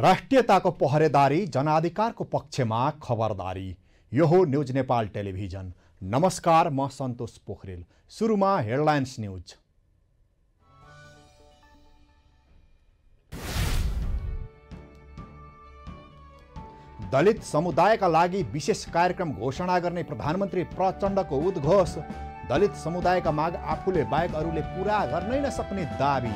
राष्ट्रियताको पहरेदारी जनाधिकारको पक्षमा खबरदारी यो हो न्युज नेपाल टेलिभिजन नमस्कार म सन्तोष पोखरेल सुरुमा हेडलाइन्स न्युज दलित समुदायका लागि विशेष कार्यक्रम घोषणा गर्ने प्रधानमन्त्री प्रचण्डको उद्घोष दलित समुदायका माग आफूले बाहेक अरूले पुरा गर्नै नसक्ने दावी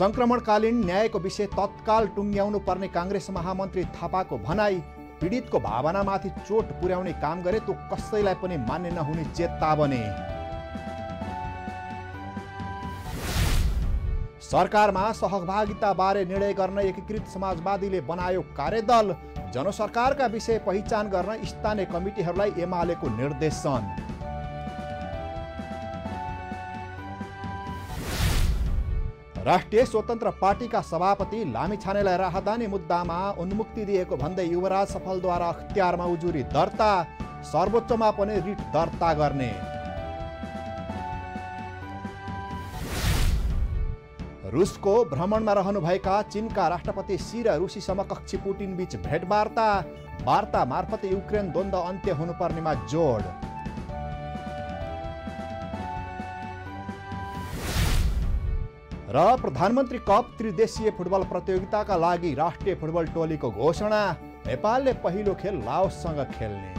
सङ्क्रमणकालीन न्यायको विषय तत्काल टुङ्ग्याउनु पर्ने काङ्ग्रेस महामन्त्री थापाको भनाई पीडितको भावनामाथि चोट पुर्याउने काम गरे तो कसैलाई पनि मान्य नहुने चेतावनी सरकारमा सहभागिता बारे निर्णय गर्न एकीकृत समाजवादीले बनायो कार्यदल जनसरकारका विषय पहिचान गर्न स्थानीय कमिटीहरूलाई एमालेको निर्देशन राष्ट्रिय स्वतन्त्र पार्टीका सभापति लामिछानेलाई राहदानी मुद्दामा उन्मुक्ति दिएको भन्दै युवराज सफलद्वारा अख्तियारमा उजुरी दर्ता सर्वोच्चमा पनि रिट दर्ता गर्ने रुसको भ्रमणमा रहनुभएका चीनका राष्ट्रपति सी र रुसी समकक्षी पुटिन बीच भेटवार्ता वार्ता मार्फत युक्रेन द्वन्द अन्त्य हुनुपर्नेमा जोड र प्रधानमन्त्री कप त्रिदेशीय फुटबल प्रतियोगिताका लागि राष्ट्रिय फुटबल टोलीको घोषणा नेपालले पहिलो खेल लाओससँग खेल्ने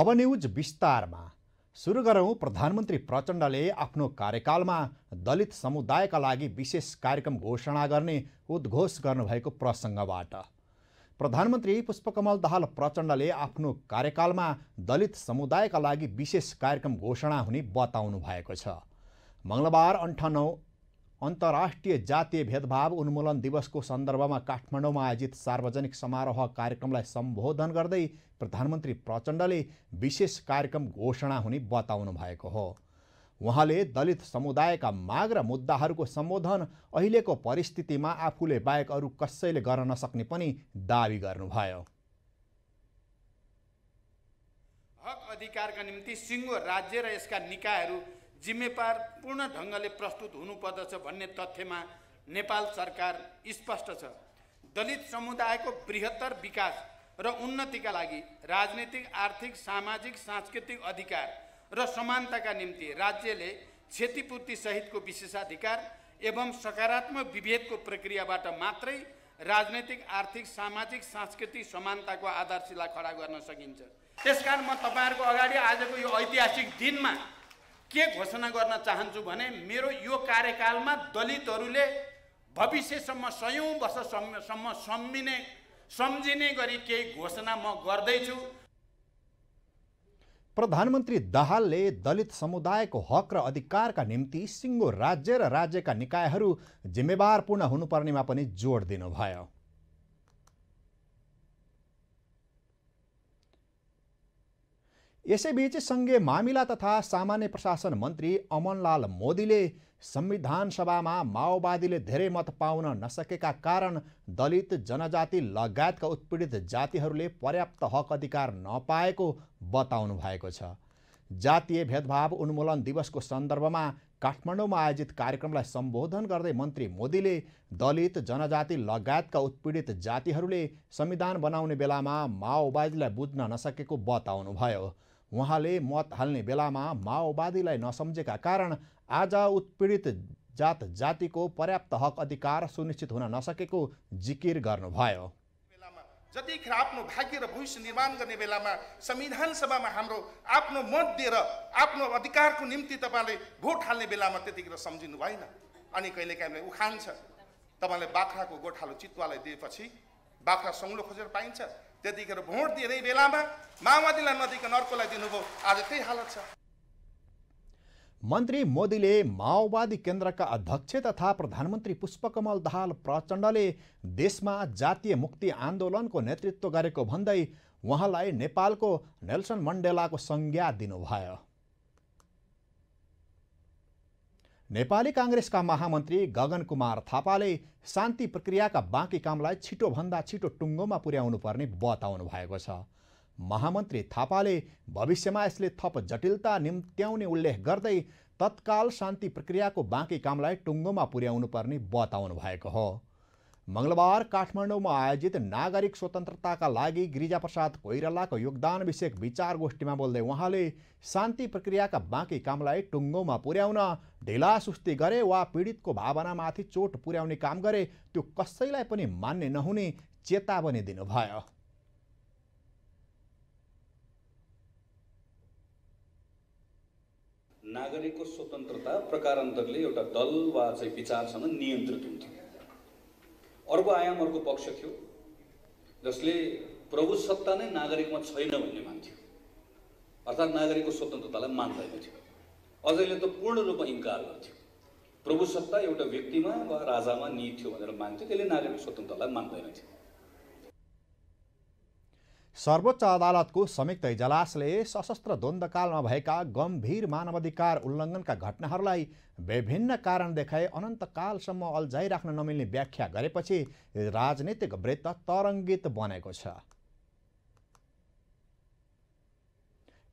अब न्युज विस्तारमा सुरु गरौँ प्रधानमन्त्री प्रचण्डले आफ्नो कार्यकालमा दलित समुदायका लागि विशेष कार्यक्रम घोषणा गर्ने उद्घोष गर्नुभएको प्रसङ्गबाट प्रधानमन्त्री पुष्पकमल दाहाल प्रचण्डले आफ्नो कार्यकालमा दलित समुदायका लागि विशेष कार्यक्रम घोषणा हुने बताउनु भएको छ मङ्गलबार अन्ठानौ अन्तर्राष्ट्रिय जातीय भेदभाव उन्मूलन दिवसको सन्दर्भमा काठमाडौँमा आयोजित सार्वजनिक समारोह कार्यक्रमलाई सम्बोधन गर्दै प्रधानमन्त्री प्रचण्डले विशेष कार्यक्रम घोषणा हुने बताउनु भएको हो उहाँले दलित समुदायका माग र मुद्दाहरूको सम्बोधन अहिलेको परिस्थितिमा आफूले बाहेक अरू कसैले गर्न नसक्ने पनि दावी गर्नुभयो हक अधिकारका निम्ति सिङ्गो राज्य र यसका निकायहरू जिम्मेवार पूर्ण ढङ्गले प्रस्तुत हुनुपर्दछ भन्ने तथ्यमा नेपाल सरकार स्पष्ट छ दलित समुदायको बृहत्तर विकास र उन्नतिका लागि राजनीतिक आर्थिक सामाजिक सांस्कृतिक अधिकार र समानताका निम्ति राज्यले क्षतिपूर्ति सहितको विशेषाधिकार एवं सकारात्मक विभेदको प्रक्रियाबाट मात्रै राजनैतिक आर्थिक सामाजिक सांस्कृतिक समानताको आधारशिला खडा गर्न सकिन्छ त्यसकारण म तपाईँहरूको अगाडि आजको यो ऐतिहासिक दिनमा के घोषणा गर्न चाहन्छु भने मेरो यो कार्यकालमा दलितहरूले भविष्यसम्म सयौँ वर्षसम्म सम्मिने सम्झिने गरी केही घोषणा म गर्दैछु प्रधानमन्त्री दाहालले दलित समुदायको हक र अधिकारका निम्ति सिङ्गो राज्य र राज्यका निकायहरू जिम्मेवारपूर्ण हुनुपर्नेमा पनि जोड दिनुभयो यसैबीच सङ्घीय मामिला तथा सामान्य प्रशासन मन्त्री अमनलाल मोदीले संविधान सभामा माओवादीले धेरै मत पाउन नसकेका कारण दलित जनजाति लगायतका उत्पीडित जातिहरूले पर्याप्त हक अधिकार नपाएको बताउनु भएको छ जातीय भेदभाव उन्मूलन दिवसको सन्दर्भमा काठमाडौँमा आयोजित कार्यक्रमलाई सम्बोधन गर्दै मन्त्री मोदीले दलित जनजाति लगायतका उत्पीडित जातिहरूले संविधान बनाउने बेलामा माओवादीलाई बुझ्न नसकेको बताउनुभयो उहाँले मत हाल्ने बेलामा माओवादीलाई नसम्झेका कारण आज उत्पीडित जात जातिको पर्याप्त हक अधिकार सुनिश्चित हुन नसकेको जिकिर गर्नुभयो जतिखेर आफ्नो भाग्य र भविष्य निर्माण गर्ने बेलामा संविधान सभामा हाम्रो आफ्नो मत दिएर आफ्नो अधिकारको निम्ति तपाईँले भोट हाल्ने बेलामा त्यतिखेर सम्झिनु भएन अनि कहिलेकाहीँ काहीँ उखान छ तपाईँले बाख्राको गोठालो चितुवालाई दिएपछि बाख्रा सङ्लो खोजेर पाइन्छ त्यतिखेर भोट दिने बेलामा माओवादीलाई नदिकन अर्कोलाई दिनुभयो आज त्यही हालत छ मन्त्री मोदीले माओवादी केन्द्रका अध्यक्ष तथा प्रधानमन्त्री पुष्पकमल दाहाल प्रचण्डले देशमा जातीय मुक्ति आन्दोलनको नेतृत्व गरेको भन्दै उहाँलाई नेपालको नेल्सन मण्डेलाको संज्ञा दिनुभयो नेपाली काङ्ग्रेसका महामन्त्री गगन कुमार थापाले शान्ति प्रक्रियाका बाँकी कामलाई छिटोभन्दा छिटो टुङ्गोमा पुर्याउनु पर्ने बताउनु भएको छ महामन्त्री थापाले भविष्यमा यसले थप जटिलता निम्त्याउने उल्लेख गर्दै तत्काल शान्ति प्रक्रियाको बाँकी कामलाई टुङ्गोमा पुर्याउनु पर्ने बताउनु भएको हो मङ्गलबार काठमाडौँमा आयोजित नागरिक स्वतन्त्रताका लागि गिरिजाप्रसाद कोइरालाको योगदान विषयक विचार गोष्ठीमा बोल्दै उहाँले शान्ति प्रक्रियाका बाँकी कामलाई टुङ्गोमा पुर्याउन ढिला सुस्ती गरे वा पीडितको भावनामाथि चोट पुर्याउने काम गरे त्यो कसैलाई पनि मान्ने नहुने चेतावनी दिनुभयो नागरिकको स्वतन्त्रता प्रकारान्तरले एउटा दल वा चाहिँ विचारसँग नियन्त्रित हुन्थ्यो अर्को आयाम अर्को पक्ष थियो जसले प्रभु सत्ता नै नागरिकमा छैन भन्ने मान्थ्यो अर्थात् नागरिकको स्वतन्त्रतालाई मान्दैन थियो अझैले त पूर्ण रूपमा इन्कार गर्थ्यो प्रभु सत्ता एउटा व्यक्तिमा वा राजामा निहित थियो भनेर मान्थ्यो त्यसले नागरिकको स्वतन्त्रतालाई मान्दैन थियो सर्वोच्च अदालतको संयुक्त इजलासले सशस्त्र द्वन्द्वकालमा भएका गम्भीर मानवाधिकार उल्लङ्घनका घटनाहरूलाई विभिन्न कारण देखाए अनन्तकालसम्म अल्झाइ राख्न नमिल्ने व्याख्या गरेपछि राजनीतिक वृत्त तरङ्गित बनेको छ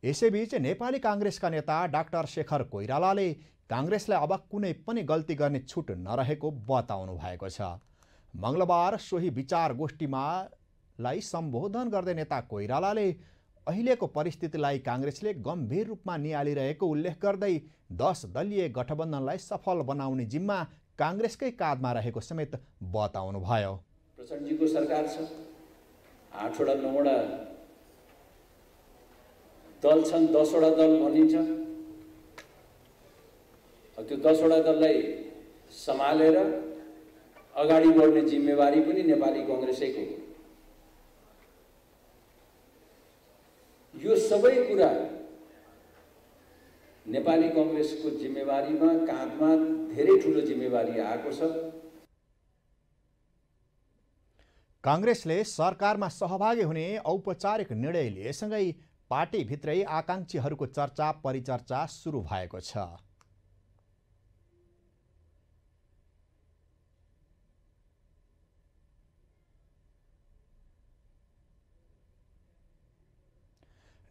यसैबीच नेपाली काङ्ग्रेसका नेता डाक्टर शेखर कोइरालाले काङ्ग्रेसलाई अब कुनै पनि गल्ती गर्ने छुट नरहेको बताउनु भएको छ मङ्गलबार सोही विचार गोष्ठीमा लाई सम्बोधन गर्दै नेता कोइरालाले अहिलेको परिस्थितिलाई काङ्ग्रेसले गम्भीर रूपमा निहालिरहेको उल्लेख गर्दै दस दलीय गठबन्धनलाई सफल बनाउने जिम्मा काङ्ग्रेसकै काँधमा रहेको समेत बताउनुभयो प्रचण्डजीको सरकार छ आठवटा नौवटा दल छन् दसवटा दल भनिन्छ त्यो दसवटा दललाई सम्हालेर अगाडि बढ्ने जिम्मेवारी पनि नेपाली कङ्ग्रेसैको यो सबै कुरा नेपाली कङ्ग्रेसको जिम्मेवारीमा काँधमा धेरै ठुलो जिम्मेवारी आएको छ काङ्ग्रेसले सरकारमा सहभागी हुने औपचारिक निर्णय लिएसँगै पार्टीभित्रै आकाङ्क्षीहरूको चर्चा परिचर्चा सुरु भएको छ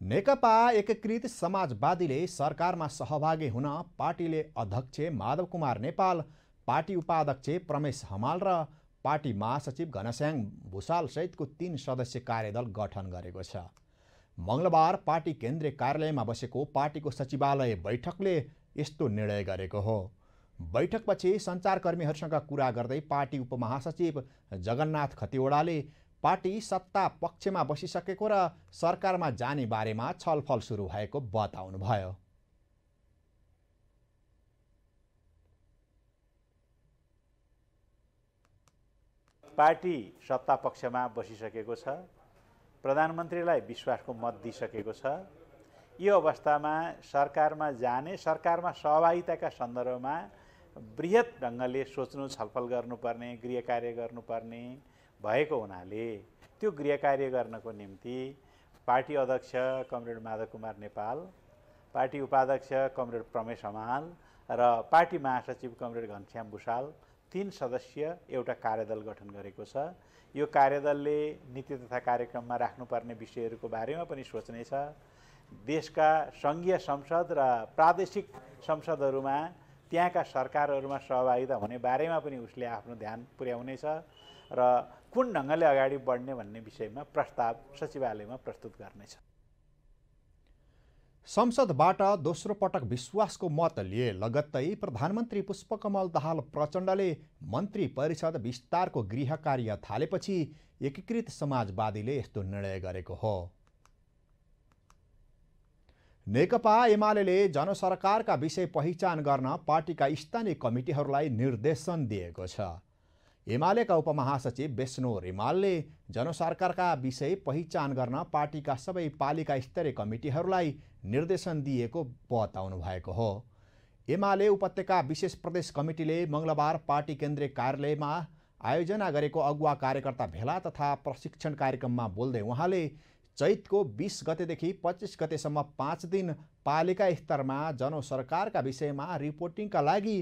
नेकपा एकीकृत समाजवादीले सरकारमा सहभागी हुन पार्टीले अध्यक्ष माधव कुमार नेपाल पार्टी उपाध्यक्ष प्रमेश हमाल र पार्टी महासचिव घनश्याङ भुषालसहितको तीन सदस्य कार्यदल गठन गरेको छ मङ्गलबार पार्टी केन्द्रीय कार्यालयमा बसेको पार्टीको सचिवालय बैठकले यस्तो निर्णय गरेको हो बैठकपछि सञ्चारकर्मीहरूसँग कुरा गर्दै पार्टी उपमहासचिव जगन्नाथ खतिवड़ाले पार्टी सत्ता पक्षमा बसिसकेको र सरकारमा जाने बारेमा छलफल सुरु भएको बताउनुभयो पार्टी सत्ता पक्षमा बसिसकेको छ प्रधानमन्त्रीलाई विश्वासको मत दिइसकेको छ यो अवस्थामा सरकारमा जाने सरकारमा सहभागिताका सन्दर्भमा वृहत ढङ्गले सोच्नु छलफल गर्नुपर्ने गृह कार्य गर्नुपर्ने भएको हुनाले त्यो गृह कार्य गर्नको निम्ति पार्टी अध्यक्ष कमरेड माधव कुमार नेपाल पार्टी उपाध्यक्ष कमरेड प्रमेश हमाल र पार्टी महासचिव कमरेड घनश्याम भुषाल तिन सदस्य एउटा कार्यदल गठन गरेको छ यो कार्यदलले नीति तथा कार्यक्रममा राख्नुपर्ने विषयहरूको बारेमा पनि सोच्नेछ देशका सङ्घीय संसद र प्रादेशिक संसदहरूमा त्यहाँका सरकारहरूमा सहभागिता हुने बारेमा पनि उसले आफ्नो ध्यान पुर्याउनेछ र कुन ढङ्गले अगाडि बढ्ने भन्ने विषयमा प्रस्ताव सचिवालयमा प्रस्तुत गर्नेछ संसदबाट दोस्रो पटक विश्वासको मत लिए लगत्तै प्रधानमन्त्री पुष्पकमल दाहाल प्रचण्डले मन्त्री परिषद विस्तारको गृह कार्य थालेपछि एकीकृत समाजवादीले यस्तो निर्णय गरेको हो नेकपा एमाले जनसरकारका विषय पहिचान गर्न पार्टीका स्थानीय कमिटीहरूलाई निर्देशन दिएको छ एमालेका उपमहासचिव विष्णु रिमालले जनसरकारका विषय पहिचान गर्न पार्टीका सबै पालिका स्तरीय कमिटीहरूलाई निर्देशन दिएको बताउनु भएको हो एमाले उपत्यका विशेष प्रदेश कमिटीले मङ्गलबार पार्टी केन्द्रीय कार्यालयमा आयोजना गरेको अगुवा कार्यकर्ता भेला तथा प्रशिक्षण कार्यक्रममा बोल्दै उहाँले चैतको बिस गतेदेखि पच्चिस गतेसम्म पाँच दिन पालिका स्तरमा जनसरकारका विषयमा रिपोर्टिङका लागि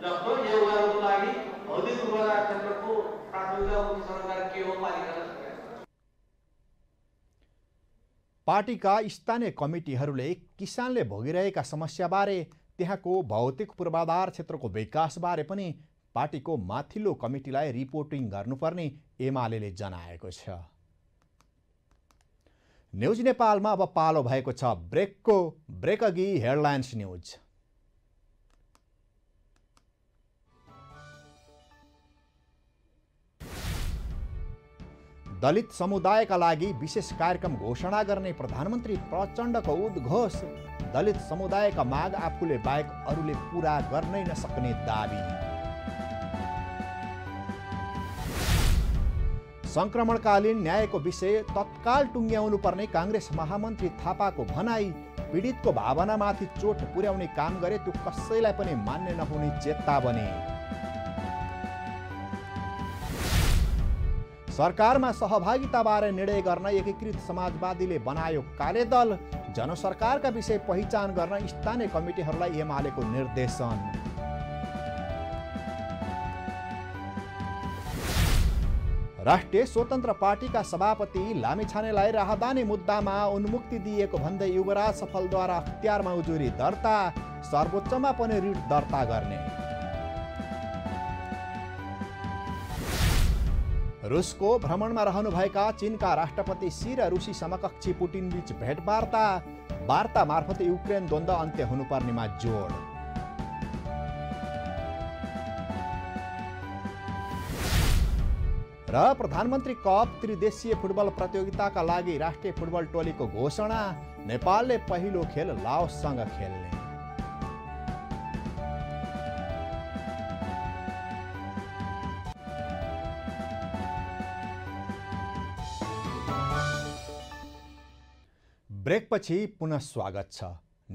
र लागि क्षेत्रको प्राथमिकता के हो पार्टीका स्थानीय कमिटीहरूले किसानले भोगिरहेका समस्याबारे त्यहाँको भौतिक पूर्वाधार क्षेत्रको विकासबारे पनि पार्टीको माथिल्लो कमिटीलाई रिपोर्टिङ गर्नुपर्ने एमाले जनाएको छ न्युज नेपालमा अब पालो भएको छ ब्रेकको ब्रेक अघि हेडलाइन्स न्युज दलित समुदायका लागि विशेष कार्यक्रम घोषणा गर्ने प्रधानमन्त्री प्रचण्डको उद्घोष दलित समुदायका माग आफूले बाहेक अरूले पुरा गर्नै नसक्ने दावी सङ्क्रमणकालीन न्यायको विषय तत्काल टुङ्ग्याउनु पर्ने काङ्ग्रेस महामन्त्री थापाको भनाई पीडितको भावनामाथि चोट पुर्याउने काम गरे त्यो कसैलाई पनि मान्य नहुने चेतावनी सरकारमा सहभागिताबारे निर्णय गर्न एकीकृत समाजवादीले बनायो कार्यदल दल जनसरकारका विषय पहिचान गर्न स्थानीय कमिटीहरूलाई एमालेको निर्देशन राष्ट्रिय स्वतन्त्र पार्टीका सभापति लामिछानेलाई राहदानी मुद्दामा उन्मुक्ति दिएको भन्दै युवराज सफलद्वारा अख्तियारमा उजुरी दर्ता सर्वोच्चमा पनि रिट दर्ता गर्ने रुसको भ्रमणमा रहनुभएका चीनका राष्ट्रपति सी र रुसी समकक्षी पुटिन बीच भेटवार्ता वार्ता मार्फत युक्रेन द्वन्द अन्त्य हुनुपर्नेमा जोड र प्रधानमन्त्री कप त्रिदेशीय फुटबल प्रतियोगिताका लागि राष्ट्रिय फुटबल टोलीको घोषणा नेपालले पहिलो खेल लाओससँग खेल्ने ब्रेकपछि पुनः स्वागत छ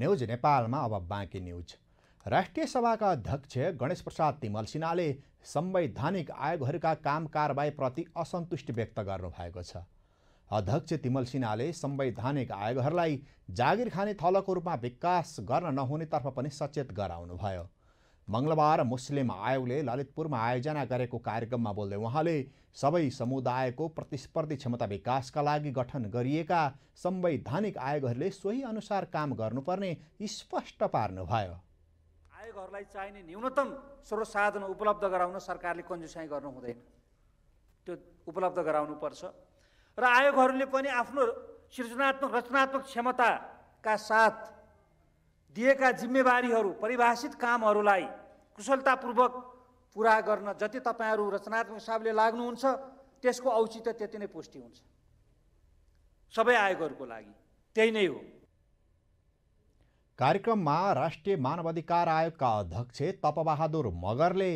न्युज नेपालमा अब बाँकी न्युज राष्ट्रिय सभाका अध्यक्ष गणेश प्रसाद तिमल सिन्हाले संवैधानिक आयोगहरूका काम कारबाहीप्रति असन्तुष्टि व्यक्त गर्नुभएको छ अध्यक्ष तिमल सिन्हाले संवैधानिक आयोगहरूलाई जागिर खाने थलको रूपमा विकास गर्न नहुनेतर्फ पनि सचेत गराउनुभयो मङ्गलबार मुस्लिम आयोगले ललितपुरमा आयोजना गरेको कार्यक्रममा बोल्दै उहाँले सबै समुदायको प्रतिस्पर्धी क्षमता विकासका लागि गठन गरिएका संवैधानिक आयोगहरूले सोही अनुसार काम गर्नुपर्ने स्पष्ट पार्नुभयो आयोगहरूलाई चाहिने न्यूनतम स्रोत उपलब्ध गराउन सरकारले कन्जुसाई गर्नु हुँदैन त्यो उपलब्ध गराउनुपर्छ र आयोगहरूले पनि आफ्नो सृजनात्मक रचनात्मक क्षमताका साथ दिएका जिम्मेवारीहरू परिभाषित कामहरूलाई कुशलतापूर्वक पुरा गर्न जति तपाईँहरू रचनात्मक हिसाबले लाग्नुहुन्छ त्यसको औचित्य त्यति नै पुष्टि हुन्छ सबै आयोगहरूको लागि त्यही नै हो कार्यक्रममा राष्ट्रिय मानवाधिकार आयोगका अध्यक्ष तपबहादुर मगरले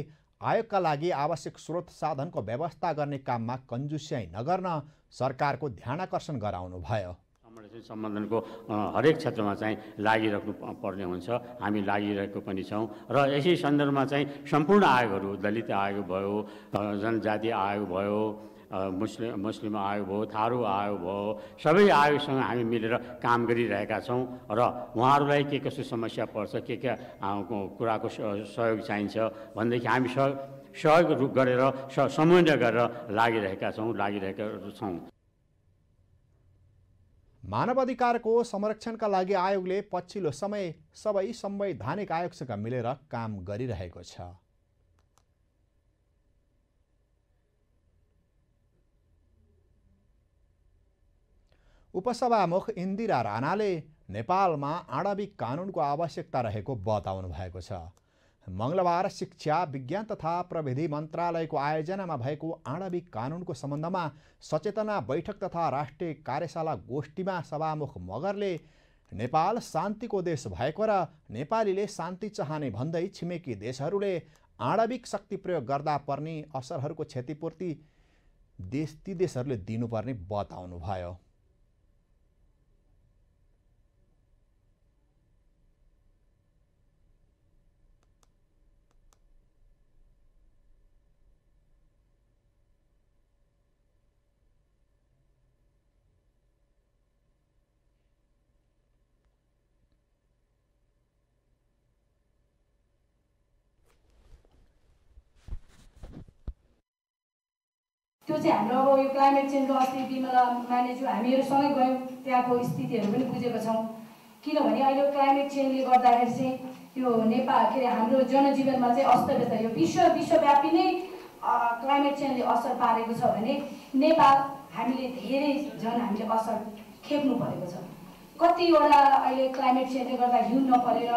आयोगका लागि आवश्यक स्रोत साधनको व्यवस्था गर्ने काममा कन्जुस्याई नगर्न सरकारको ध्यानाकर्षण गराउनुभयो ब्राह्मण चाहिँ सम्बन्धनको हरेक क्षेत्रमा चाहिँ लागिरहनु पर्ने हुन्छ हामी लागिरहेको पनि छौँ र यसै सन्दर्भमा चाहिँ सम्पूर्ण आयोगहरू दलित आयोग भयो जनजाति आयोग भयो मुस्लिम मुस्लिम आयोग भयो थारू आयोग भयो सबै आयोगसँग हामी मिलेर काम गरिरहेका छौँ र उहाँहरूलाई के कस्तो समस्या पर्छ के के कुराको सहयोग चाहिन्छ भनेदेखि हामी सहयोग रूप गरेर समन्वय गरेर लागिरहेका छौँ लागिरहेका छौँ मानवाधिकारको संरक्षणका लागि आयोगले पछिल्लो समय सबै संवैधानिक आयोगसँग मिलेर काम गरिरहेको छ उपसभामुख इन्दिरा राणाले नेपालमा आणविक कानुनको आवश्यकता रहेको बताउनु भएको छ मङ्गलबार शिक्षा विज्ञान तथा प्रविधि मन्त्रालयको आयोजनामा भएको आणविक कानुनको सम्बन्धमा सचेतना बैठक तथा राष्ट्रिय कार्यशाला गोष्ठीमा सभामुख मगरले नेपाल शान्तिको देश भएको र नेपालीले शान्ति चाहने भन्दै छिमेकी देशहरूले आणविक शक्ति प्रयोग गर्दा पर्ने असरहरूको क्षतिपूर्ति देश ती देशहरूले दिनुपर्ने बताउनुभयो त्यो चाहिँ हाम्रो अब यो क्लाइमेट चेन्जको अस्ति बिमला हामीहरू सँगै गयौँ त्यहाँको स्थितिहरू पनि बुझेको छौँ किनभने अहिले क्लाइमेट चेन्जले गर्दाखेरि चाहिँ यो नेपाल के अरे हाम्रो जनजीवनमा चाहिँ अस्तव्यस्त यो विश्व विश्वव्यापी नै क्लाइमेट चेन्जले असर पारेको छ भने नेपाल हामीले धेरै झन् हामीले असर खेप्नु परेको छ कतिवटा अहिले क्लाइमेट चेन्जले गर्दा हिउँ नपरेर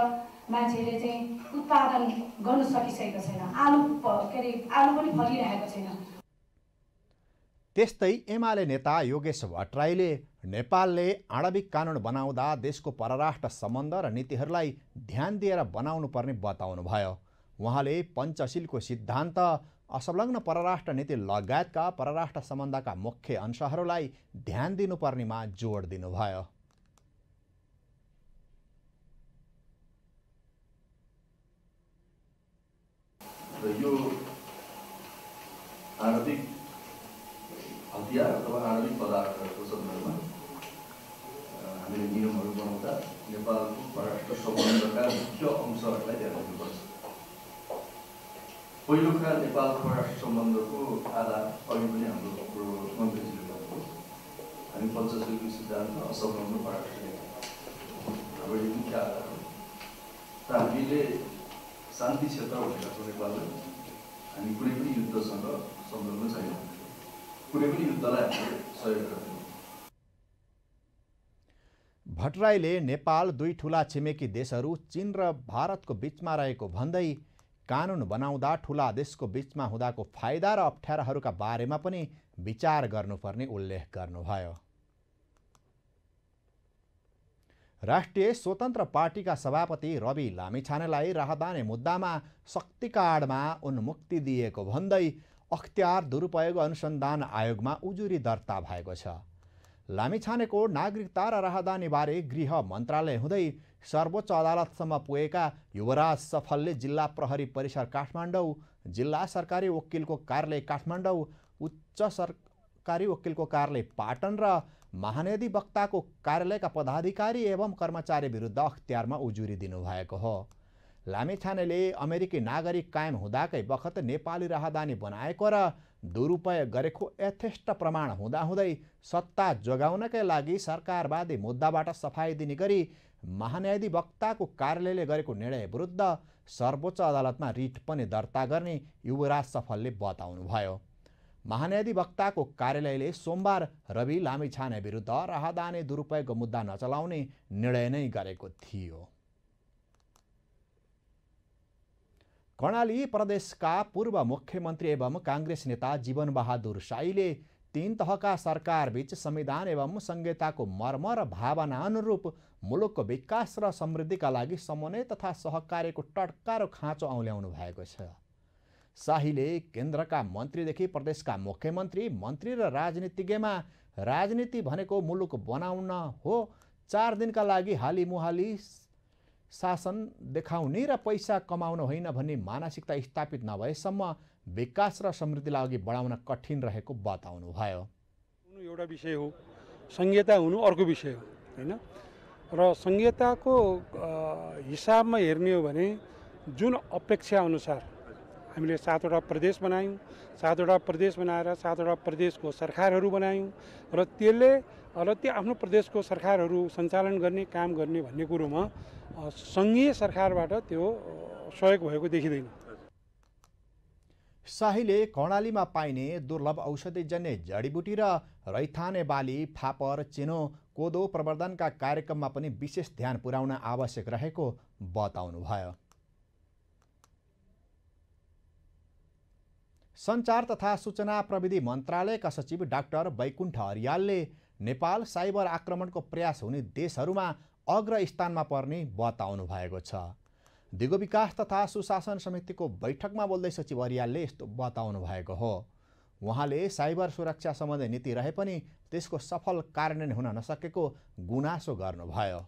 मान्छेले चाहिँ उत्पादन गर्न सकिसकेको छैन आलु के अरे आलु पनि फलिरहेको छैन त्यस्तै एमाले नेता योगेश भट्टराईले नेपालले आणविक कानुन बनाउँदा देशको परराष्ट्र सम्बन्ध र नीतिहरूलाई ध्यान दिएर बनाउनुपर्ने बताउनुभयो उहाँले पञ्चशीलको सिद्धान्त असंलग्न परराष्ट्र नीति लगायतका परराष्ट्र सम्बन्धका मुख्य अंशहरूलाई ध्यान दिनुपर्नेमा जोड दिनुभयो यो आणविक चिया अथवा आणविक पदार्थहरूको सन्दर्भमा हामीले नियमहरू बनाउँदा नेपालको परराष्ट्र सम्बन्धका मुख्य अंशहरूलाई ध्यान दिनुपर्छ पहिलो कुरा नेपालको परराष्ट्र सम्बन्धको आधार अघि पनि हाम्रो मन्त्रीजीले भन्नुभयो हामी पञ्चशुल्क सिद्धान्त असम्बन्ध परराष्ट्र हाम्रो यो मुख्य आधार हो त हामीले शान्ति क्षेत्र भनेर नेपाललाई हामी कुनै पनि युद्धसँग सम्बन्ध छैन कुनै पनि युद्धलाई सहयोग भट्टराईले नेपाल दुई ठुला छिमेकी देशहरू चीन र भारतको बीचमा रहेको भन्दै कानुन बनाउँदा ठुला देशको बीचमा हुँदाको फाइदा र अप्ठ्याराहरूका बारेमा पनि विचार गर्नुपर्ने उल्लेख गर्नुभयो राष्ट्रिय स्वतन्त्र पार्टीका सभापति रवि लामिछानेलाई राहदाने मुद्दामा शक्तिकाडमा उन्मुक्ति दिएको भन्दै अख्तियार दुरुपयोग अनुसन्धान आयोगमा उजुरी दर्ता भएको छ लामिछानेको नागरिकता र राहदानीबारे गृह मन्त्रालय हुँदै सर्वोच्च अदालतसम्म पुगेका युवराज सफलले जिल्ला प्रहरी परिसर काठमाडौँ जिल्ला सरकारी वकिलको कार्यालय काठमाडौँ उच्च सरकारी वकिलको कार्यालय पाटन र महानदी वक्ताको कार्यालयका पदाधिकारी एवं कर्मचारी विरुद्ध अख्तियारमा उजुरी दिनुभएको हो लामेछानेले अमेरिकी नागरिक कायम हुँदाकै बखत नेपाली राहदानी बनाएको र दुरुपयोग गरेको यथेष्ट प्रमाण हुँदाहुँदै सत्ता जोगाउनकै लागि सरकारवादी मुद्दाबाट सफाई दिने गरी महान्यायाधिवक्ताको कार्यालयले गरेको निर्णय विरुद्ध सर्वोच्च अदालतमा रिट पनि दर्ता गर्ने युवराज सफलले बताउनुभयो महान्यायाधिवक्ताको कार्यालयले सोमबार रवि लामिछाने विरुद्ध राहदानी दुरुपयोगको मुद्दा नचलाउने निर्णय नै गरेको थियो कर्णाली प्रदेशका पूर्व मुख्यमन्त्री एवं काङ्ग्रेस नेता जीवनबहादुर साईले तीन तहका सरकारबीच संविधान एवं संहिताको मर्म र भावना अनुरूप मुलुकको विकास र समृद्धिका लागि समन्वय तथा सहकार्यको टटकारो खाँचो औल्याउनु भएको छ शाहीले केन्द्रका मन्त्रीदेखि प्रदेशका मुख्यमन्त्री मन्त्री र राजनीतिज्ञमा राजनीति भनेको मुलुक बनाउन हो चार दिनका लागि हालीमुहाली शासन देखाउने र पैसा कमाउन होइन भन्ने मानसिकता स्थापित नभएसम्म विकास र समृद्धिलाई अघि बढाउन कठिन रहेको बताउनुभयो भयो एउटा विषय हो संहिता हुनु अर्को विषय हो होइन र संहिताको हिसाबमा हेर्ने हो भने जुन अपेक्षा अनुसार हामीले सातवटा प्रदेश बनायौँ सातवटा प्रदेश बनाएर सातवटा प्रदेशको सरकारहरू बनायौँ र त्यसले र त्यो आफ्नो प्रदेशको सरकारहरू सञ्चालन गर्ने काम गर्ने भन्ने कुरोमा सङ्घीय सरकारबाट त्यो सहयोग भएको देखिँदैन शाहीले कर्णालीमा पाइने दुर्लभ औषधिजन्य जडीबुटी र रैथाने बाली फापर चिनो कोदो प्रवर्धनका कार्यक्रममा पनि विशेष ध्यान पुर्याउन आवश्यक रहेको बताउनुभयो सञ्चार तथा सूचना प्रविधि मन्त्रालयका सचिव डाक्टर वैकुण्ठ हरियालले नेपाल साइबर आक्रमणको प्रयास हुने देशहरूमा अग्र स्थानमा पर्ने बताउनु भएको छ दिगो विकास तथा सुशासन समितिको बैठकमा बोल्दै सचिव अरियालले यस्तो बताउनु भएको हो उहाँले साइबर सुरक्षा सम्बन्धी नीति रहे पनि त्यसको सफल कार्यान्वयन हुन नसकेको गुनासो गर्नुभयो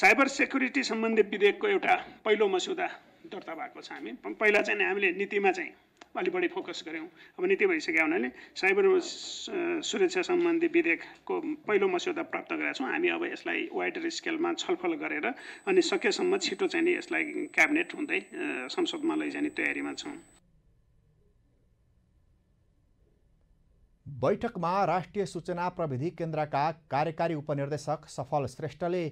साइबर सेक्युरिटी सम्बन्धी विधेयकको एउटा पहिलो मस्यौदा दर्ता भएको छ हामी पहिला चाहिँ हामीले नीतिमा चाहिँ अलिक बढी फोकस गऱ्यौँ अब नीति भइसक्यो हुनाले साइबर सुरक्षा सम्बन्धी विधेयकको पहिलो मस्यौदा प्राप्त गरेका छौँ हामी अब यसलाई वाइडर स्केलमा छलफल गरेर अनि सकेसम्म छिटो चाहिँ नि यसलाई क्याबिनेट हुँदै संसदमा लैजाने तयारीमा छौँ बैठकमा राष्ट्रिय सूचना प्रविधि केन्द्रका कार्यकारी उपनिर्देशक सफल श्रेष्ठले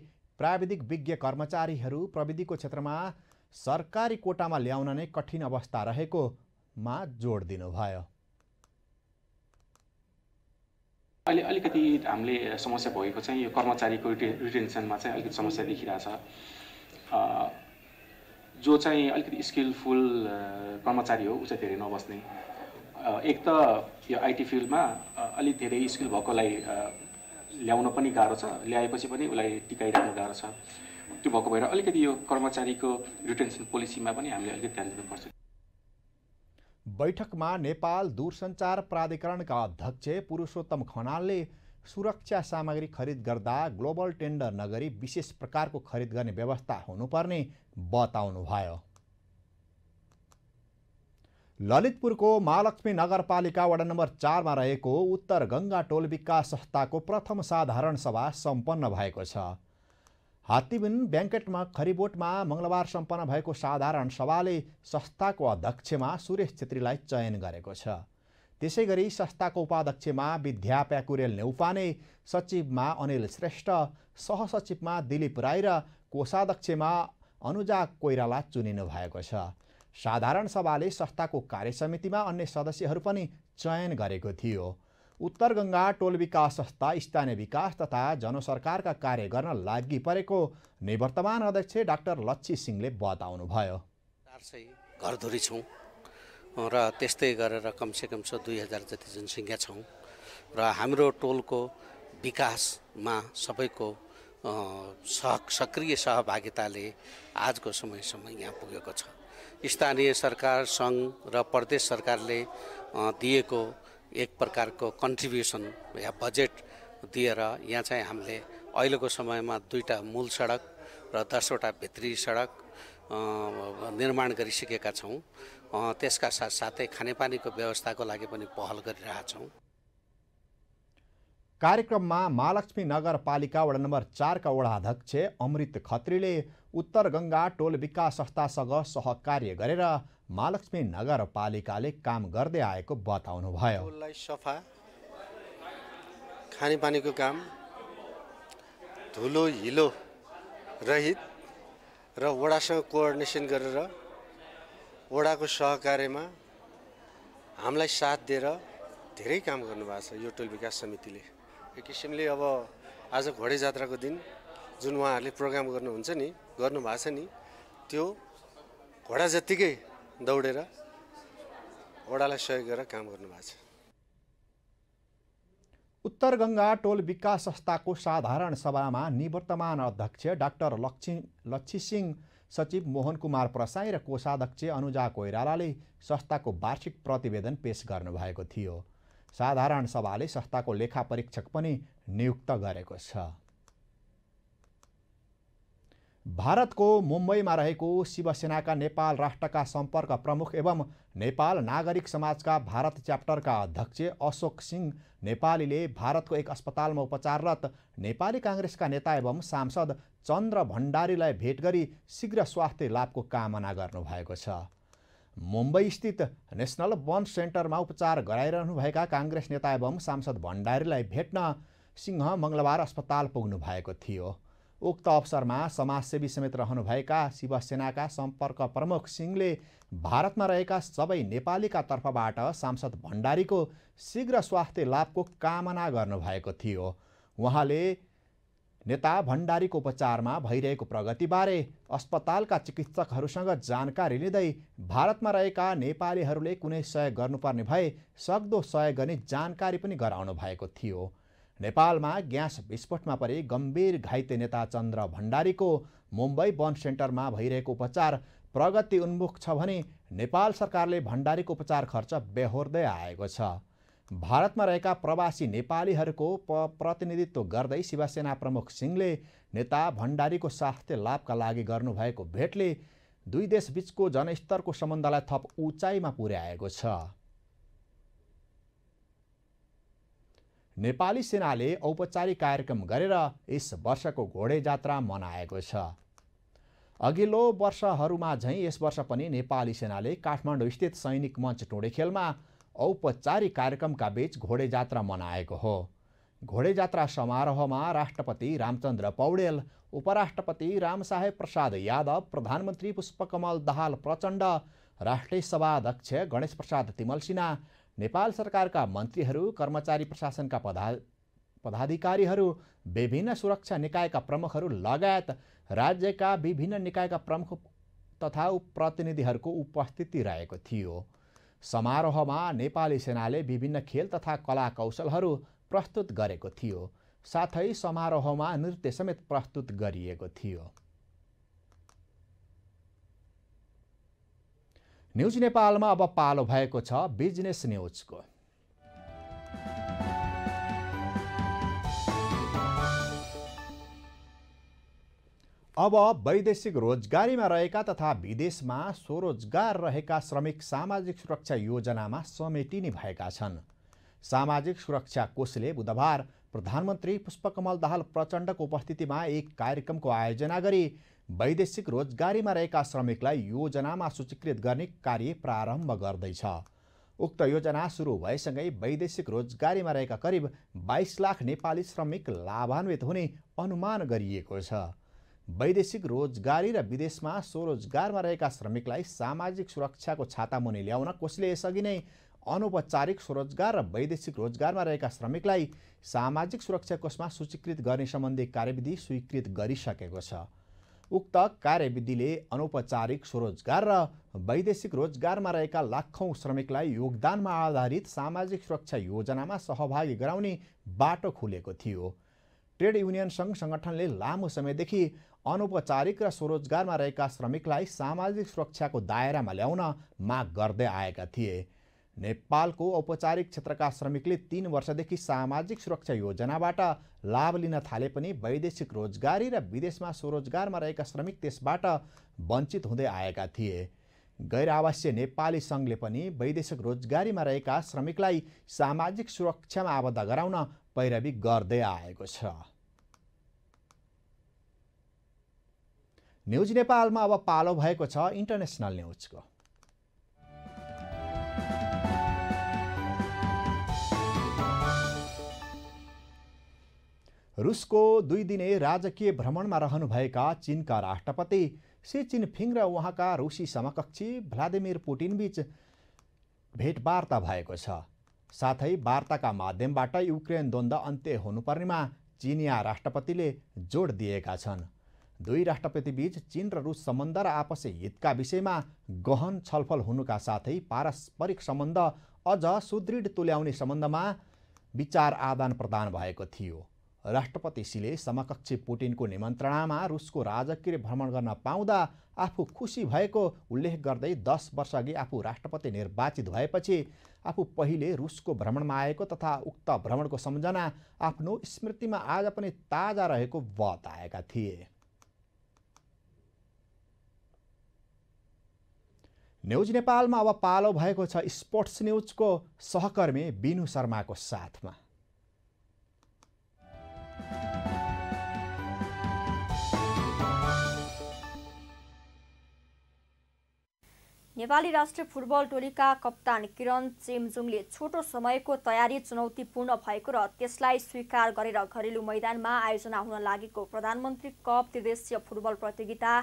प्राविधिक विज्ञ कर्मचारीहरू प्रविधिको क्षेत्रमा सरकारी कोटामा ल्याउन नै कठिन अवस्था रहेकोमा जोड दिनुभयो अहिले अलिकति हामीले समस्या भएको चाहिँ यो कर्मचारीको रिटे रिटेन्सनमा चाहिँ अलिकति समस्या देखिरहेछ जो चाहिँ अलिकति स्किलफुल कर्मचारी हो ऊ चाहिँ धेरै नबस्ने एक त यो आइटी फिल्डमा अलिक धेरै स्किल भएकोलाई ल्याउन पनि गाह्रो छ ल्याएपछि पनि उसलाई टिकाइराख्नु गाह्रो छ त्यो भएको भएर अलिकति यो कर्मचारीको रिटेन्सन पोलिसीमा पनि हामीले अलिकति ध्यान दिनुपर्छ बैठकमा नेपाल दूरसञ्चार प्राधिकरणका अध्यक्ष पुरुषोत्तम खनालले सुरक्षा सामग्री खरिद गर्दा ग्लोबल टेन्डर नगरी विशेष प्रकारको खरिद गर्ने व्यवस्था हुनुपर्ने बताउनुभयो ललितपुरको महालक्ष्मी नगरपालिका वडा नम्बर चारमा रहेको उत्तर गङ्गा टोल विकास संस्थाको प्रथम साधारण सभा सम्पन्न भएको छ हात्तीबिन ब्याङ्केटमा खरिबोटमा मङ्गलबार सम्पन्न भएको साधारण सभाले संस्थाको अध्यक्षमा सुरेश छेत्रीलाई चयन गरेको छ त्यसै गरी संस्थाको उपाध्यक्षमा विद्या प्याकुरेल नेउपाने सचिवमा अनिल श्रेष्ठ सहसचिवमा दिलीप राई र कोषाध्यक्षमा अनुजा कोइराला चुनिनु भएको छ साधारण सभाले संस्थाको कार्य समितिमा अन्य सदस्यहरू पनि चयन गरेको थियो उत्तर गङ्गा टोल विकास संस्था स्थानीय विकास तथा जनसरकारका कार्य गर्न लागि परेको निवर्तमान अध्यक्ष डाक्टर लच्छी सिंहले बताउनुभयो घरधुरी छौँ र त्यस्तै गरेर कमसेकम छ दुई हजार जति जनसङ्ख्या छौँ र हाम्रो टोलको विकासमा सबैको सह सक्रिय सहभागिताले आजको समयसम्म यहाँ पुगेको छ स्थानीय सरकार सङ्घ र प्रदेश सरकारले दिएको एक प्रकारको कन्ट्रिब्युसन या बजेट दिएर यहाँ चाहिँ हामीले अहिलेको समयमा दुईवटा मूल सडक र दसवटा भित्री सडक निर्माण गरिसकेका छौँ त्यसका साथसाथै खानेपानीको व्यवस्थाको लागि पनि पहल गरिरहेछौँ कार्यक्रममा महालक्ष्मी नगरपालिका वडा नम्बर चारका वडा अध्यक्ष अमृत खत्रीले उत्तर गङ्गा टोल विकास संस्थासँग सहकार्य गरेर महालक्ष्मी नगरपालिकाले काम गर्दै आएको बताउनुभयो टोललाई सफा खानेपानीको काम धुलो हिलो रहित र वडासँग कोअर्डिनेसन गरेर वडाको सहकार्यमा हामीलाई साथ दिएर धेरै काम गर्नुभएको छ यो टोल विकास समितिले एक किसिमले अब आज घोडे जात्राको दिन जुन उहाँहरूले प्रोग्राम गर्नुहुन्छ नि गर्नुभएको छ नि त्यो घोडा जत्तिकै दौडेर घोडालाई सहयोग गरेर काम गर्नुभएको छ उत्तर गङ्गा टोल विकास संस्थाको साधारण सभामा निवर्तमान अध्यक्ष डाक्टर लक्ष्मी सिंह सचिव मोहन कुमार प्रसाई र कोषाध्यक्ष अनुजा कोइरालाले संस्थाको वार्षिक प्रतिवेदन पेश गर्नुभएको थियो साधारण सभाले संस्थाको लेखा परीक्षक पनि नियुक्त गरेको छ भारतको मुम्बईमा रहेको शिवसेनाका नेपाल राष्ट्रका सम्पर्क प्रमुख एवं नेपाल नागरिक समाजका भारत च्याप्टरका अध्यक्ष अशोक सिंह नेपालीले भारतको एक अस्पतालमा उपचाररत नेपाली काङ्ग्रेसका नेता एवं सांसद चन्द्र भण्डारीलाई भेट गरी शीघ्र स्वास्थ्य लाभको कामना गर्नुभएको छ मुम्बईस्थित नेसनल वन सेन्टरमा उपचार गराइरहनुभएका काङ्ग्रेस नेता एवं सांसद भण्डारीलाई भेट्न सिंह मङ्गलबार अस्पताल पुग्नु भएको थियो उक्त अवसरमा समाजसेवी समेत रहनुभएका शिवसेनाका सम्पर्क प्रमुख सिंहले भारतमा रहेका सबै नेपालीका तर्फबाट सांसद भण्डारीको शीघ्र स्वास्थ्य लाभको कामना गर्नुभएको थियो उहाँले नेता भण्डारीको उपचारमा भइरहेको प्रगतिबारे अस्पतालका चिकित्सकहरूसँग जानकारी लिँदै भारतमा रहेका नेपालीहरूले कुनै सहयोग गर्नुपर्ने भए सक्दो सहयोग गर्ने जानकारी पनि गराउनु भएको थियो नेपालमा ग्यास विस्फोटमा परि गम्भीर घाइते नेता चन्द्र भण्डारीको मुम्बई वन सेन्टरमा भइरहेको उपचार प्रगति उन्मुख छ भने नेपाल सरकारले भण्डारीको उपचार खर्च बेहोर्दै आएको छ भारतमा रहेका प्रवासी नेपालीहरूको प प्रतिनिधित्व गर्दै शिवसेना प्रमुख सिंहले नेता भण्डारीको स्वास्थ्य लाभका लागि गर्नुभएको भेटले दुई देशबीचको जनस्तरको सम्बन्धलाई थप उचाइमा पुर्याएको छ नेपाली सेनाले औपचारिक कार्यक्रम गरेर यस वर्षको घोडे जात्रा मनाएको छ अघिल्लो वर्षहरूमा झैँ यस वर्ष पनि नेपाली सेनाले काठमाडौँ स्थित सैनिक मञ्च टोडेखेलमा औपचारिक कार्यक्रमका बीच घोडे जात्रा मनाएको हो घोडे जात्रा समारोहमा राष्ट्रपति रामचन्द्र पौडेल उपराष्ट्रपति रामसाहेब प्रसाद यादव प्रधानमन्त्री पुष्पकमल दाहाल प्रचण्ड राष्ट्रिय सभा अध्यक्ष गणेश प्रसाद तिमल सिन्हा नेपाल सरकारका मन्त्रीहरू कर्मचारी प्रशासनका पदा पदाधिकारीहरू विभिन्न सुरक्षा निकायका प्रमुखहरू लगायत राज्यका विभिन्न निकायका प्रमुख तथा प्रतिनिधिहरूको उपस्थिति रहेको थियो समारोहमा नेपाली सेनाले विभिन्न खेल तथा कला कौशलहरू प्रस्तुत गरेको थियो साथै समारोहमा नृत्य समेत प्रस्तुत गरिएको थियो न्युज नेपालमा अब पालो भएको छ बिजनेस न्युजको अब वैदेशिक रोजगारीमा रहेका तथा विदेशमा स्वरोजगार रहेका श्रमिक सामाजिक सुरक्षा योजनामा समेटिने भएका छन् सामाजिक सुरक्षा कोषले बुधबार प्रधानमन्त्री पुष्पकमल दाहाल प्रचण्डको उपस्थितिमा एक कार्यक्रमको आयोजना गरी वैदेशिक रोजगारीमा रहेका श्रमिकलाई योजनामा सूचीकृत गर्ने कार्य प्रारम्भ गर्दैछ उक्त योजना सुरु भएसँगै वैदेशिक रोजगारीमा रहेका करिब बाइस लाख नेपाली श्रमिक लाभान्वित हुने अनुमान गरिएको छ वैदेशिक रोजगारी र विदेशमा स्वरोजगारमा रहेका श्रमिकलाई सामाजिक सुरक्षाको छातामुनि ल्याउन कसले यसअघि नै अनौपचारिक स्वरोजगार र वैदेशिक रोजगारमा रहेका श्रमिकलाई सामाजिक सुरक्षा कोषमा सूचीकृत गर्ने सम्बन्धी कार्यविधि स्वीकृत गरिसकेको छ उक्त कार्यविधिले अनौपचारिक स्वरोजगार र वैदेशिक रोजगारमा रहेका लाखौँ श्रमिकलाई योगदानमा आधारित सामाजिक सुरक्षा योजनामा सहभागी गराउने बाटो खुलेको थियो ट्रेड युनियन सङ्घ सङ्गठनले लामो समयदेखि अनौपचारिक र स्वरोजगारमा रहेका श्रमिकलाई सामाजिक सुरक्षाको दायरामा ल्याउन माग गर्दै आएका थिए नेपालको औपचारिक क्षेत्रका श्रमिकले तिन वर्षदेखि सामाजिक सुरक्षा योजनाबाट लाभ लिन थाले पनि वैदेशिक रोजगारी र विदेशमा स्वरोजगारमा रहेका श्रमिक त्यसबाट वञ्चित हुँदै आएका थिए गैर आवासीय नेपाली सङ्घले पनि वैदेशिक रोजगारीमा रहेका श्रमिकलाई सामाजिक सुरक्षामा आबद्ध गराउन पैरवी गर्दै आएको छ न्युज नेपालमा अब पालो भएको छ इन्टरनेसनल न्युजको रुसको दुई दिने राजकीय भ्रमणमा रहनुभएका चिनका राष्ट्रपति सी चिनफिङ र उहाँका रुसी समकक्षी भ्लादिमिर पुटिन बीच भेटवार्ता भएको छ साथै वार्ताका माध्यमबाट युक्रेन द्वन्द अन्त्य हुनुपर्नेमा चिनिया राष्ट्रपतिले जोड दिएका छन् दुई राष्ट्रपतिबीच चीन र रुस सम्बन्ध र आपसी हितका विषयमा गहन छलफल हुनुका साथै पारस्परिक सम्बन्ध अझ सुदृढ तुल्याउने सम्बन्धमा विचार आदान प्रदान भएको थियो राष्ट्रपति सीले समकक्षी पुटिनको निमन्त्रणामा रुसको राजकीय भ्रमण गर्न पाउँदा आफू खुसी भएको उल्लेख गर्दै दस वर्षअघि आफू राष्ट्रपति निर्वाचित भएपछि आफू पहिले रुसको भ्रमणमा आएको तथा उक्त भ्रमणको सम्झना आफ्नो स्मृतिमा आज पनि ताजा रहेको बताएका थिए न्युज नेपालमा अब पालो भएको छ स्पोर्ट्स न्युजको सहकर्मी बिनु शर्माको साथमा नेपाली राष्ट्रिय फुटबल टोलीका कप्तान किरण चेमजुङले छोटो समयको तयारी चुनौतीपूर्ण भएको र त्यसलाई स्वीकार गरेर घरेलु मैदानमा आयोजना हुन लागेको प्रधानमन्त्री कप त्रिदेशीय फुटबल प्रतियोगिता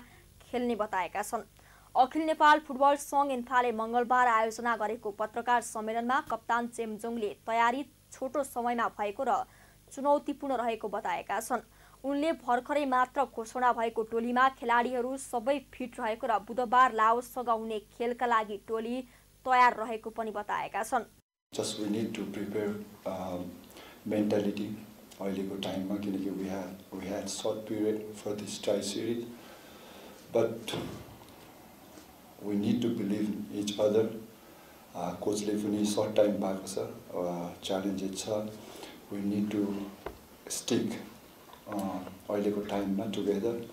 खेल्ने बताएका छन् अखिल नेपाल फुटबल सङ्घ इन्फाले मङ्गलबार आयोजना गरेको पत्रकार सम्मेलनमा कप्तान चेमजोङले तयारी छोटो समयमा भएको र चुनौतीपूर्ण रहेको बताएका छन् उनले भर्खरै मात्र घोषणा भएको टोलीमा खेलाडीहरू सबै फिट रहेको र बुधबार लाओस हुने खेलका लागि टोली तयार रहेको पनि बताएका छन् just we need to prepare mentality अहिलेको टाइममा किनकि we we had short period for this tri series but we need to believe each other कोचले पनि सर्ट टाइम पाएको छ च्यालेन्जेस छ वी निड टु स्टिक अहिलेको टाइममा टुगेदर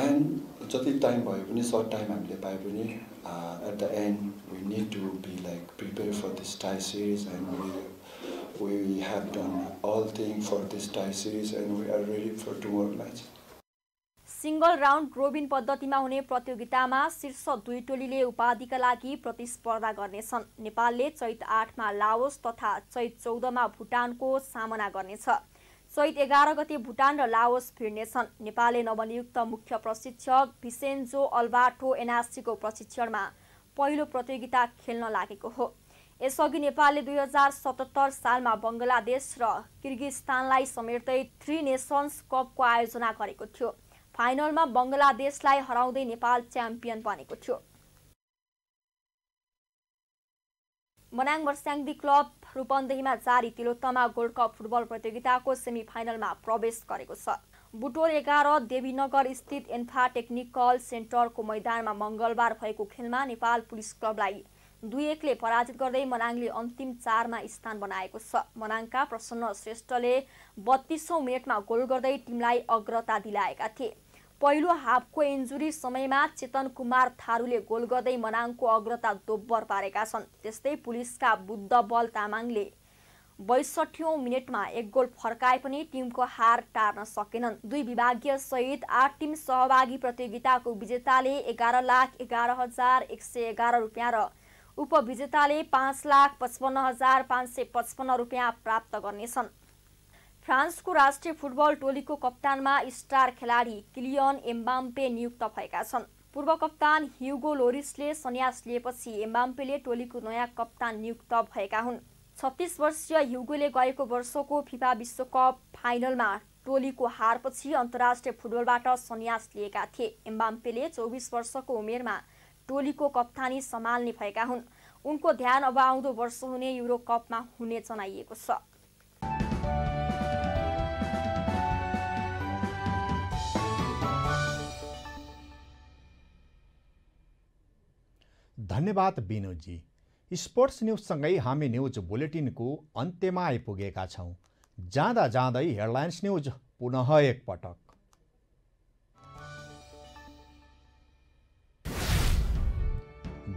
एन्ड जति टाइम भयो पनि सर्ट टाइम हामीले पाए पनि at the end we need to be like prepare for this tri series and we have done all thing for this tri series and we are ready for to work match single round robin पद्धतिमा हुने प्रतियोगितामा शीर्ष दुई टोलीले उपाधिका लागि प्रतिस्पर्धा गर्नेछन् नेपालले चैत आठमा लाओस तथा चैत चौधमा भुटानको सामना गर्नेछ चैत एघार गते भुटान र लाओस फिर्नेछन् नेपालले नवनियुक्त मुख्य प्रशिक्षक भिसेन्जो अल्बाटो एनआरसीको प्रशिक्षणमा पहिलो प्रतियोगिता खेल्न लागेको हो यसअघि नेपालले दुई हजार सतहत्तर सालमा बङ्गलादेश र किर्गिस्तानलाई समेट्दै थ्री नेसन्स कपको आयोजना गरेको थियो फाइनलमा बङ्गलादेशलाई हराउँदै नेपाल च्याम्पियन बनेको थियो मनाङ वर्स्याङ्दी क्लब रूपन्देहीमा जारी तिलोत्तमा गोल्ड कप फुटबल प्रतियोगिताको सेमी फाइनलमा प्रवेश गरेको छ बुटोल एघार देवीनगर स्थित एन्फा टेक्निकल सेन्टरको मैदानमा मङ्गलबार भएको खेलमा नेपाल पुलिस क्लबलाई दुई एकले पराजित गर्दै मनाङले अन्तिम चारमा स्थान बनाएको छ मनाङका प्रसन्न श्रेष्ठले बत्तीसौँ मिनटमा गोल गर्दै टिमलाई अग्रता दिलाएका थिए पहिलो हाफको इन्जुरी समयमा चेतन कुमार थारूले गोल गर्दै मनाङको अग्रता दोब्बर पारेका छन् त्यस्तै पुलिसका बुद्ध बल तामाङले बैसठौँ मिनटमा एक गोल फर्काए पनि टिमको हार टार्न सकेनन् दुई विभागीय सहित आठ टिम सहभागी प्रतियोगिताको विजेताले एघार लाख एघार हजार एक सय एघार रुपियाँ र उपविजेताले पाँच लाख पचपन्न हजार पाँच सय पचपन्न रुपियाँ प्राप्त गर्नेछन् फ्रान्सको राष्ट्रिय फुटबल टोलीको कप्तानमा स्टार खेलाडी किलियन एम्बाम्पे नियुक्त भएका छन् पूर्व कप्तान ह्युगो लोरिसले सन्यास लिएपछि एम्बाम्पेले टोलीको नयाँ कप्तान नियुक्त भएका हुन् छत्तिस वर्षीय ह्युगोले गएको वर्षको फिफा विश्वकप फाइनलमा टोलीको हारपछि अन्तर्राष्ट्रिय फुटबलबाट सन्यास लिएका थिए एम्बाम्पेले चौबिस वर्षको उमेरमा टोलीको कप्तानी सम्हाल्ने भएका हुन् उनको ध्यान अब आउँदो वर्ष हुने युरो कपमा हुने जनाइएको छ धन्यवाद बिनुजी स्पोर्ट्स न्युजसँगै हामी न्युज बुलेटिनको अन्त्यमा आइपुगेका छौँ जाँदा जाँदै हेडलाइन्स न्युज पुनः एकपटक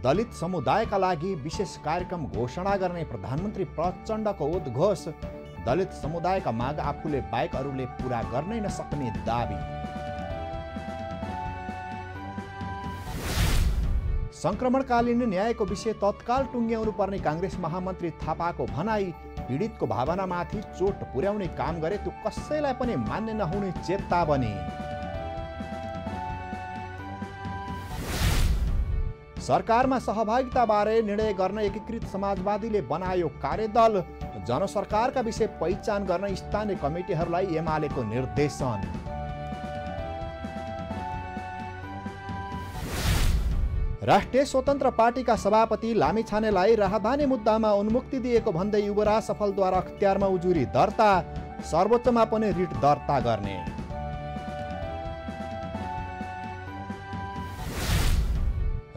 दलित समुदायका लागि विशेष कार्यक्रम घोषणा गर्ने प्रधानमन्त्री प्रचण्डको उद्घोष दलित समुदायका माग आफूले बाहेक अरूले पुरा गर्नै नसक्ने दावी सङ्क्रमणकालीन न्यायको विषय तत्काल टुङ्ग्याउनु पर्ने काङ्ग्रेस महामन्त्री थापाको भनाई पीडितको भावनामाथि चोट पुर्याउने काम गरे त्यो कसैलाई पनि मान्य नहुने चेतावनी सरकारमा सहभागिताबारे निर्णय गर्न एकीकृत समाजवादीले बनायो कार्यदल जनसरकारका विषय पहिचान गर्न स्थानीय कमिटीहरूलाई एमालेको निर्देशन राष्ट्रिय स्वतन्त्र पार्टीका सभापति लामिछानेलाई राहदानी मुद्दामा उन्मुक्ति दिएको भन्दै युवराज सफलद्वारा अख्तियारमा उजुरी दर्ता सर्वोच्चमा पनि रिट दर्ता गर्ने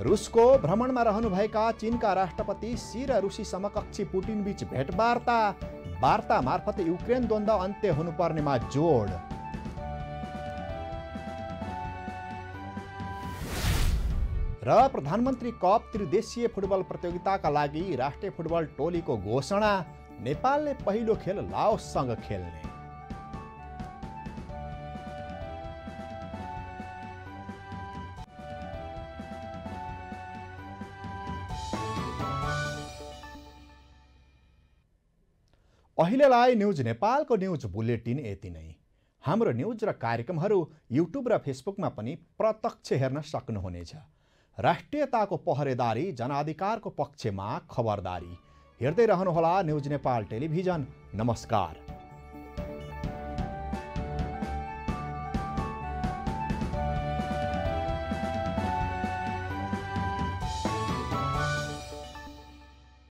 रुसको भ्रमणमा रहनुभएका चीनका राष्ट्रपति सी र रुसी समकक्षी पुटिनबीच भेटवार्ता वार्ता मार्फत युक्रेन द्वन्द अन्त्य हुनुपर्नेमा जोड र प्रधानमन्त्री कप त्रिदेशीय फुटबल प्रतियोगिताका लागि राष्ट्रिय फुटबल टोलीको घोषणा नेपालले पहिलो खेल लाओससँग खेल्ने अहिलेलाई न्युज नेपालको न्युज बुलेटिन यति नै हाम्रो न्युज र कार्यक्रमहरू युट्युब र फेसबुकमा पनि प्रत्यक्ष हेर्न सक्नुहुनेछ राष्ट्रियताको पहरेदारी जनाधिकारको पक्षमा खबरदारी हेर्दै रहनुहोला न्युज नेपाल टेलिभिजन नमस्कार